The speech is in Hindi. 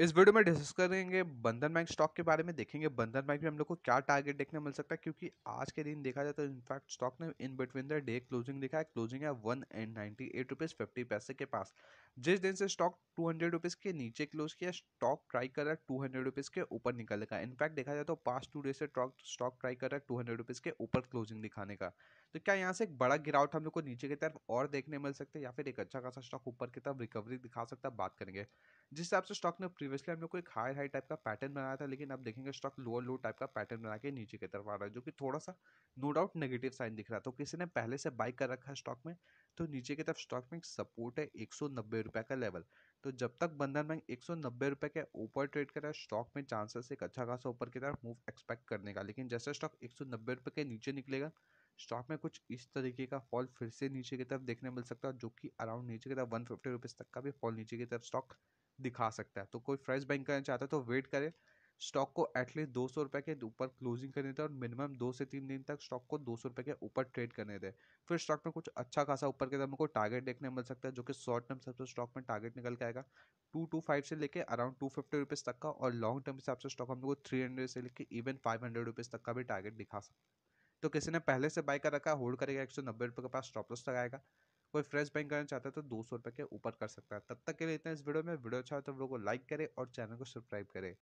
इस वीडियो में डिस्कस करेंगे बंधन बैंक स्टॉक के बारे में देखेंगे बंधन बैंक में हम लोग को क्या टारगेट देखने मिल सकता है क्योंकि आज के दिन देखा जाए तो इनफैक्ट स्टॉक ने in between the day closing देखा है क्लोजिंग है one and ninety eight rupees fifty पैसे के पास जिस दिन से स्टॉक टू हंड्रेड रुपीज़ के नीचे क्लोज किया स्टॉक ट्राई कर रहा है टू हंड्रेड रुपीज़ के ऊपर निकलने का इनफैक्ट देखा जाए तो पास्ट टू डे से स्टॉक ट्राई कर रहा है टू हंड्रेड रुपीज़ के ऊपर क्लोजिंग दिखाने का तो क्या यहाँ से एक बड़ा गिरावट हम लोग को नीचे की तरफ और देखने मिल सकते हैं या फिर एक अच्छा खासा स्टॉक ऊपर की तरफ रिकवरी दिखा सकता है बात करेंगे जिस हिसाब से स्टॉक ने प्रीवियसली हम लोग को एक हाई हाई टाइप का पैटर्न बनाया था लेकिन अब देखेंगे स्टॉक लोअर लो टाइप का पैटर्न बना के नीचे की तरफ आ रहा है जो कि थोड़ा सा नो डाउट नेगेटिव साइन दिख रहा है तो किसी ने पहले से बाइक कर रखा है स्टॉक में तो नीचे की तरफ स्टॉक में एक सपोर्ट है एक सौ का लेवल तो जब तक बंधन बैंक एक सौ के ऊपर ट्रेड कर रहा है स्टॉक में चांसेस एक अच्छा खासा ऊपर की तरफ मूव एक्सपेक्ट करने का लेकिन जैसे स्टॉक एक सौ के नीचे निकलेगा स्टॉक में कुछ इस तरीके का फॉल फिर से नीचे की तरफ देखने मिल सकता है जो कि अराउंड नीचे की तरफ वन फिफ्टी रुपीज़ तक का भी फॉल नीचे की तरफ स्टॉक दिखा सकता है तो कोई फ्रेश बैंक करना चाहता है तो वेट करें स्टॉक को एटलीस्ट दो सौ के ऊपर क्लोजिंग करने दें और मिनिमम दो से तीन दिन तक स्टॉक को दो सौ रुपए के ऊपर ट्रेड करने दें फिर स्टॉक में कुछ अच्छा खासा ऊपर के तरफ को टारगेट देखने मिल सकता है जो कि शॉर्ट टर्म सबसे स्टॉक में टारगेट निकल के आएगा टू टू फाइव से लेकर अराउंड टू फिफ्टी रुपीज़ तक का और लॉन्ग टर्म हिसाब से स्टॉक हम लोग को थ्री हंड्रेड से लेकर इवन फाइव हंड्रेड रुपीज़ तक का भी टारगेट दिखा सकते हैं तो किसी ने पहले से बाई कर रखा होल्ड करेगा एक सौ नब्बे रुपये के पास स्टॉप लॉस लगाएगा कोई फ्रेश बाइंग करना चाहता है तो दो सौ रुपये के ऊपर कर सकता है तब तक के लिए इतना इस वीडियो में वीडियो अच्छा हो तो वीडियो को लाइक करें और चैनल को सब्सक्राइब करें